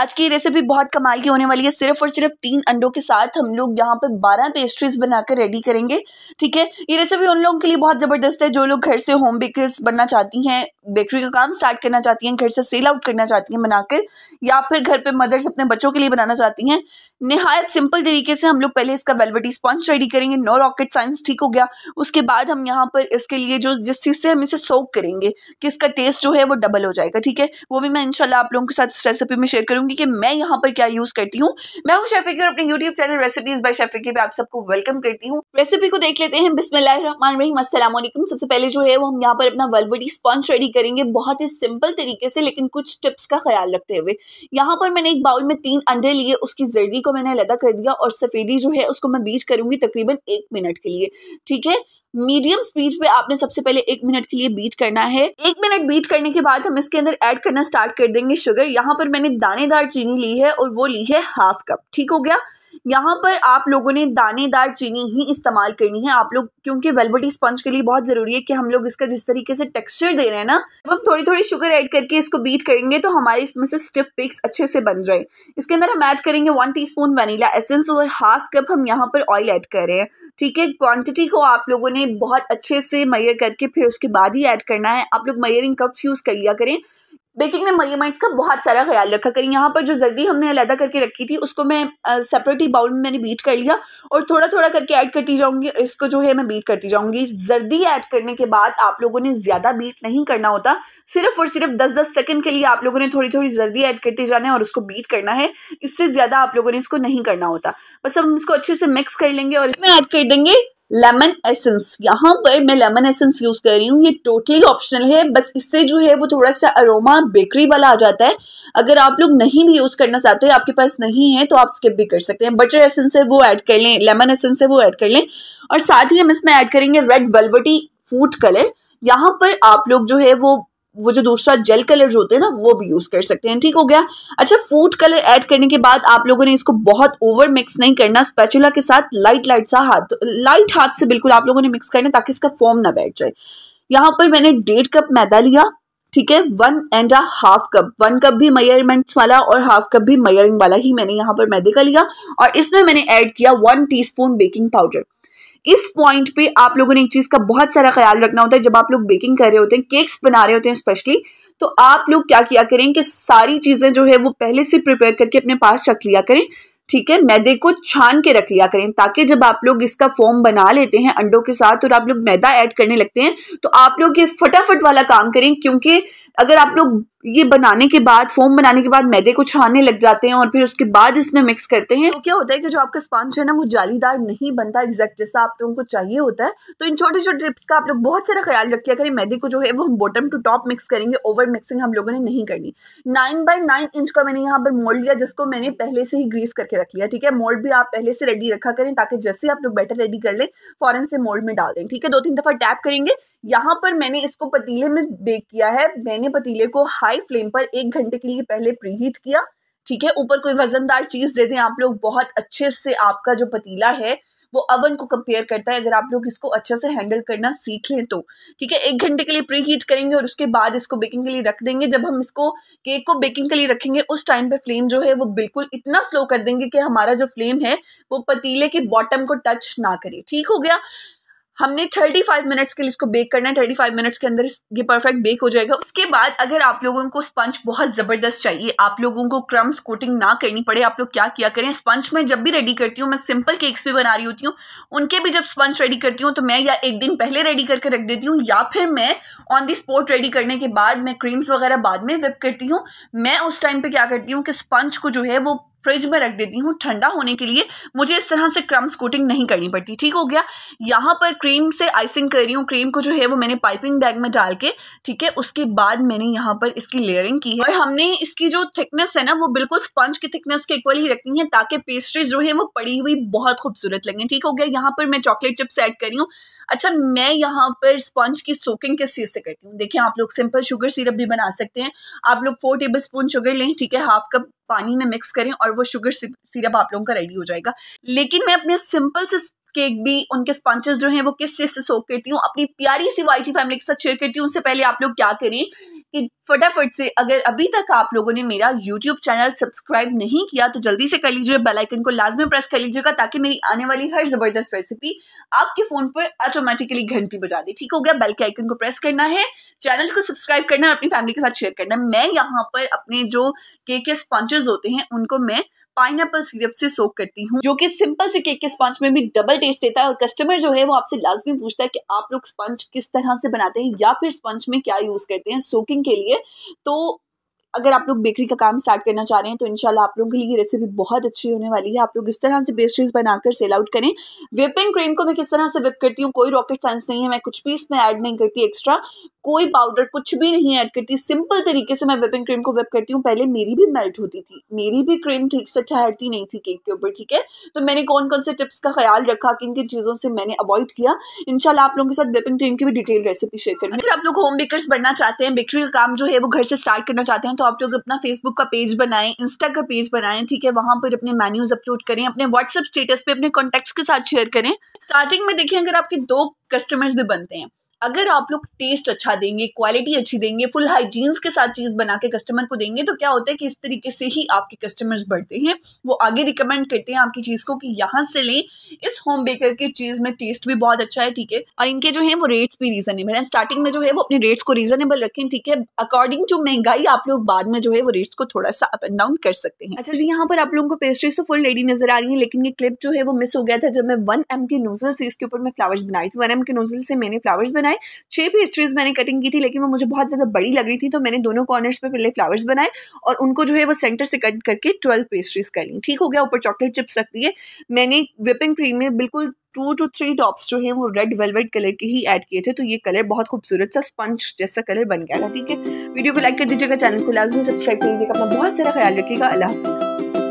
आज की रेसिपी बहुत कमाल की होने वाली है सिर्फ और सिर्फ तीन अंडों के साथ हम लोग यहाँ पे बारह पेस्ट्रीज बनाकर रेडी करेंगे ठीक है ये रेसिपी उन लोगों के लिए बहुत ज़बरदस्त है जो लोग घर से होम बेकर्स बनना चाहती हैं बेकरी का काम स्टार्ट करना चाहती हैं घर से सेल आउट करना चाहती हैं बनाकर या फिर घर पे मदर्स अपने बच्चों के लिए बनाना चाहती हैं नहायत सिंपल तरीके से हम लोग पहले इसका वेलवेट स्पॉन्च रेडी करेंगे नो रॉकेट साइंस ठीक हो गया उसके बाद हम यहाँ पर इसके लिए जो जिस चीज़ से हम इसे सोक करेंगे कि इसका टेस्ट जो है वो डबल हो जाएगा ठीक है वो भी मैं इनशाला आप लोगों के साथ रेसिपी में शेयर करूँगी करूंगी कि मैं यहाँ पर क्या यूज करती हूँ मैं हूँ शेफी और अपने यूट्यूब चैनल रेसिपीज बाय शेफी पे आप सबको वेलकम करती हूँ रेसिपी को देख लेते हैं बिस्मिल्लाम सबसे पहले जो है वो हम यहाँ पर अपना वलवटी स्पॉन्च रेडी करेंगे बहुत ही सिंपल तरीके से लेकिन कुछ टिप्स का ख्याल रखते हुए यहाँ पर मैंने एक बाउल में तीन अंडे लिए उसकी जर्दी को मैंने अलहदा कर दिया और सफेदी जो है उसको मैं बीज करूंगी तकरीबन एक मिनट के लिए ठीक है मीडियम स्पीड पे आपने सबसे पहले एक मिनट के लिए बीट करना है एक मिनट बीट करने के बाद हम इसके अंदर ऐड करना स्टार्ट कर देंगे शुगर यहाँ पर मैंने दानेदार चीनी ली है और वो ली है हाफ कप ठीक हो गया यहाँ पर आप लोगों ने दानेदार चीनी ही इस्तेमाल करनी है आप लोग क्योंकि वेलवटी स्पंज के लिए बहुत ज़रूरी है कि हम लोग इसका जिस तरीके से टेक्सचर दे रहे हैं ना जब हम थोड़ी थोड़ी शुगर ऐड करके इसको बीट करेंगे तो हमारे इसमें से स्टिफ पिक्स अच्छे से बन जाए इसके अंदर हम ऐड करेंगे one teaspoon vanilla essence और हाफ कप हम यहाँ पर ऑयल ऐड कर रहे हैं ठीक है क्वान्टिटी को आप लोगों ने बहुत अच्छे से मैयर करके फिर उसके बाद ही ऐड करना है आप लोग मैयरिंग कप्स यूज़ कर लिया करें बेकिंग में मयरमेंट्स का बहुत सारा ख्याल रखा करें यहाँ पर जो जर्दी हमने अलहदा करके रखी थी उसको मैं सेपरेट ही बाउल में मैंने बीट कर लिया और थोड़ा थोड़ा करके ऐड करती जाऊँगी इसको जो है मैं बीट करती जाऊँगी जर्दी ऐड करने के बाद आप लोगों ने ज़्यादा बीट नहीं करना होता सिर्फ और सिर्फ दस दस सेकेंड के लिए आप लोगों ने थोड़ी थोड़ी जर्दी ऐड करते जाना है और उसको बीट करना है इससे ज़्यादा आप लोगों ने इसको नहीं करना होता बस हम इसको अच्छे से मिक्स कर लेंगे और इसमें ऐड कर देंगे लेमन एसेंस यहाँ पर मैं लेमन एसेंस यूज़ कर रही हूँ ये टोटली ऑप्शनल है बस इससे जो है वो थोड़ा सा अरोमा बेकरी वाला आ जाता है अगर आप लोग नहीं भी यूज़ करना चाहते आपके पास नहीं है तो आप स्किप भी कर सकते हैं बटर एसेंस है वो ऐड कर लें लेमन एसेंस है वो ऐड कर लें और साथ ही हम इसमें ऐड करेंगे रेड वेलवटी फूड कलर यहाँ पर आप लोग जो है वो वो जो दूसरा जेल कलर जो होते हैं ना वो भी यूज़ कर सकते हैं ठीक हो गया अच्छा फूड कलर ऐड करने के बाद आप लोगों ने इसको बहुत ओवर मिक्स नहीं करना स्पेचुला के साथ लाइट लाइट सा हाथ लाइट हाथ से बिल्कुल आप लोगों ने मिक्स करना ताकि इसका फॉर्म ना बैठ जाए यहाँ पर मैंने डेढ़ कप मैदा लिया ठीक है one and a half cup one cup भी मयरमेंट वाला और हाफ कप भी मयरिंग वाला ही मैंने यहाँ पर मैदे का लिया और इसमें मैंने ऐड किया वन टीस्पून बेकिंग पाउडर इस पॉइंट पे आप लोगों ने एक चीज़ का बहुत सारा ख्याल रखना होता है जब आप लोग बेकिंग कर रहे होते हैं केक्स बना रहे होते हैं स्पेशली तो आप लोग क्या किया करें कि सारी चीज़ें जो है वो पहले से प्रिपेयर करके अपने पास रख लिया करें ठीक है मैदे को छान के रख लिया करें ताकि जब आप लोग इसका फॉर्म बना लेते हैं अंडों के साथ और आप लोग मैदा ऐड करने लगते हैं तो आप लोग ये फटाफट वाला काम करें क्योंकि अगर आप लोग ये बनाने के बाद फोम बनाने के बाद मैदे को छाने लग जाते हैं और फिर उसके बाद इसमें मिक्स करते हैं तो क्या होता है कि जो आपका स्पंज है ना वो जालीदार नहीं बनता एग्जैक्ट जैसा आप लोगों को चाहिए होता है तो इन छोटे छोटे ट्रिप्स का आप लोग बहुत सारा ख्याल रखिए करें मैदे को जो है वो हम बॉटम टू टॉप मिक्स करेंगे ओवर मिक्सिंग हम लोगों ने नहीं करनी नाइन बाई नाइन इंच का मैंने यहाँ पर मोल्ड लिया जिसको मैंने पहले से ही ग्रीस करके रख लिया ठीक है मोल्ड भी आप पहले से रेडी रखा करें ताकि जैसे आप लोग बैटर रेडी कर लें फॉरन से मोल्ड में डाल दें ठीक है दो तीन दफा टैप करेंगे यहाँ पर मैंने इसको पतीले में बेक किया है मैंने मैंने पतीले को हाई फ्लेम पर एक घंटे के लिए पहले प्रीहीट किया ठीक है ऊपर कोई वजनदार चीज दे दें आप लोग बहुत अच्छे से आपका जो पतीला है वो अवन को कंपेयर करता है अगर आप लोग इसको अच्छे से हैंडल करना सीख लें तो ठीक है एक घंटे के लिए प्री हीट करेंगे और उसके बाद इसको बेकिंग के लिए रख देंगे जब हम इसको केक को बेकिंग के लिए रखेंगे उस टाइम पे फ्लेम जो है वो बिल्कुल इतना स्लो कर देंगे कि हमारा जो फ्लेम है वो पतीले के बॉटम को टच ना करे ठीक हो गया हमने 35 मिनट्स के लिए इसको बेक करना है 35 मिनट्स के अंदर ये परफेक्ट बेक हो जाएगा उसके बाद अगर आप लोगों को स्पंज बहुत ज़बरदस्त चाहिए आप लोगों को क्रम्स कोटिंग ना करनी पड़े आप लोग क्या किया करें स्पंज में जब भी रेडी करती हूँ मैं सिंपल केक्स भी बना रही होती हूँ उनके भी जब स्पंज रेडी करती हूँ तो मैं या एक दिन पहले रेडी करके रख देती हूँ या फिर मैं ऑन दी स्पॉट रेडी करने के बाद मैं क्रीम्स वगैरह बाद में विप करती हूँ मैं उस टाइम पर क्या करती हूँ कि स्पंज को जो है वो फ्रिज में रख देती हूँ ठंडा होने के लिए मुझे इस तरह से क्रम्स कोटिंग नहीं करनी पड़ती ठीक हो गया यहाँ पर क्रीम से आइसिंग कर रही हूँ क्रीम को जो है वो मैंने पाइपिंग बैग में डाल के ठीक है उसके बाद मैंने यहाँ पर इसकी लेयरिंग की है और हमने इसकी जो थिकनेस है ना वो बिल्कुल स्पंज की थिकनेस के इक्वल ही रखनी है ताकि पेस्ट्रीज जो है वो पड़ी हुई बहुत खूबसूरत लगे ठीक हो गया यहाँ पर मैं चॉकलेट चिप्स एड करी हूँ अच्छा मैं यहाँ पर स्पंज की सोकिंग किस चीज़ से करती हूँ देखिए आप लोग सिंपल शुगर सिरप भी बना सकते हैं आप लोग फोर टेबल स्पून शुगर लें ठीक है हाफ कप पानी में मिक्स करें और वो शुगर सिरप आप लोगों का रेडी हो जाएगा लेकिन मैं अपने सिंपल से केक भी उनके स्पॉन्चेस जो हैं वो किस चीज़ से सोख करती हूँ अपनी प्यारी सी वाइटी फैमिली के साथ शेयर करती हूँ उससे पहले आप लोग क्या करें कि फटाफट से अगर अभी तक आप लोगों ने मेरा यूट्यूब चैनल सब्सक्राइब नहीं किया तो जल्दी से कर लीजिए बेल आइकन को लाजमी प्रेस कर लीजिएगा ताकि मेरी आने वाली हर ज़बरदस्त रेसिपी आपके फ़ोन पर ऑटोमेटिकली घंटी बजा दे ठीक हो गया बेल के आइकन को प्रेस करना है चैनल को सब्सक्राइब करना है अपनी फैमिली के साथ शेयर करना है मैं यहाँ पर अपने जो के के स्पॉन्चर्स होते हैं उनको मैं पाइनएप्पल सिरप से सोक करती हूँ जो कि सिंपल से केक के स्पंज में भी डबल टेस्ट देता है और कस्टमर जो है वो आपसे लाजमी पूछता है कि आप लोग स्पंज किस तरह से बनाते हैं या फिर स्पंज में क्या यूज़ करते हैं सोकिंग के लिए तो अगर आप लोग बेकरी का काम स्टार्ट करना चाह रहे हैं तो इनशाला आप लोगों के लिए ये रेसिपी बहुत अच्छी होने वाली है आप लोग इस तरह से पेस्ट्रीज बनाकर सेल आउट करें विपिंग क्रीम को मैं किस तरह से विप करती हूँ कोई रॉकेट साइंस नहीं है मैं कुछ भी इसमें ऐड नहीं करती एक्स्ट्रा कोई पाउडर कुछ भी नहीं ऐड करती सिंपल तरीके से मैं विपिंग क्रीम को विप करती हूँ पहले मेरी भी मेल्ट होती थी मेरी भी क्रीम ठीक से ठहरती अच्छा नहीं थी केक के ऊपर ठीक है तो मैंने कौन कौन से टिप्स का ख्याल रखा किन किन चीज़ों से मैंने अवॉइड किया इनशाला आप लोगों के साथ विपिंग क्रीम की भी डिटेल रेसिपी शेयर करें अगर आप लोग होम बेकर्स बनना चाहते हैं बेकरी का काम जो है वो घर से स्टार्ट करना चाहते हैं तो आप लोग अपना फेसबुक का पेज बनाएं इंस्टा का पेज बनाएं ठीक है वहाँ पर अपने मेन्यूज अपलोड करें अपने व्हाट्सअप स्टेटस पे अपने कॉन्टेक्ट्स के साथ शेयर करें स्टार्टिंग में देखिए अगर आपके दो कस्टमर्स भी बनते हैं अगर आप लोग टेस्ट अच्छा देंगे क्वालिटी अच्छी देंगे फुल हाइजीन्स के साथ चीज़ बना के कस्टमर को देंगे तो क्या होता है कि इस तरीके से ही आपके कस्टमर्स बढ़ते हैं वो आगे रिकमेंड करते हैं आपकी चीज़ को कि यहाँ से लें इस होम बेकर की चीज़ में टेस्ट भी बहुत अच्छा है ठीक है और इनके जो है वो रेट्स भी रीजनेबल है स्टार्टिंग में जो है वो अपने रेट्स को रीजनेबल रखें ठीक है अकॉर्डिंग टू महंगाई आप लोग बाद में जो है वो रेट्स को थोड़ा सा अप एंड डाउन कर सकते हैं अच्छा जी यहाँ पर आप लोगों को पेस्ट्रीज तो फुल रेडी नजर आ रही है लेकिन ये क्लिप जो है वो मिस हो गया था जब मैं वन एम के नोजल से इसके ऊपर मैं फ्लावर्स बनाई थी वन एम के नोजल से मैंने फ्लावर्स बनाए बनाए छह पेस्ट्रीज मैंने कटिंग की थी लेकिन वो मुझे बहुत ज़्यादा बड़ी लग रही थी तो मैंने दोनों कॉर्नर्स पर पहले फ्लावर्स बनाए और उनको जो है वो सेंटर से कट करके ट्वेल्व पेस्ट्रीज कर ली ठीक हो गया ऊपर चॉकलेट चिप्स रख दिए मैंने विपिंग क्रीम में बिल्कुल टू टू थ्री टॉप्स जो है वो रेड वेलवेट कलर के ही ऐड किए थे तो ये कलर बहुत खूबसूरत सा स्पंज जैसा कलर बन गया था ठीक है वीडियो को लाइक कर दीजिएगा चैनल को लाजमी सब्सक्राइब कर लीजिएगा अपना बहुत सारा ख्याल रखिएगा अल्लाह हाफिज़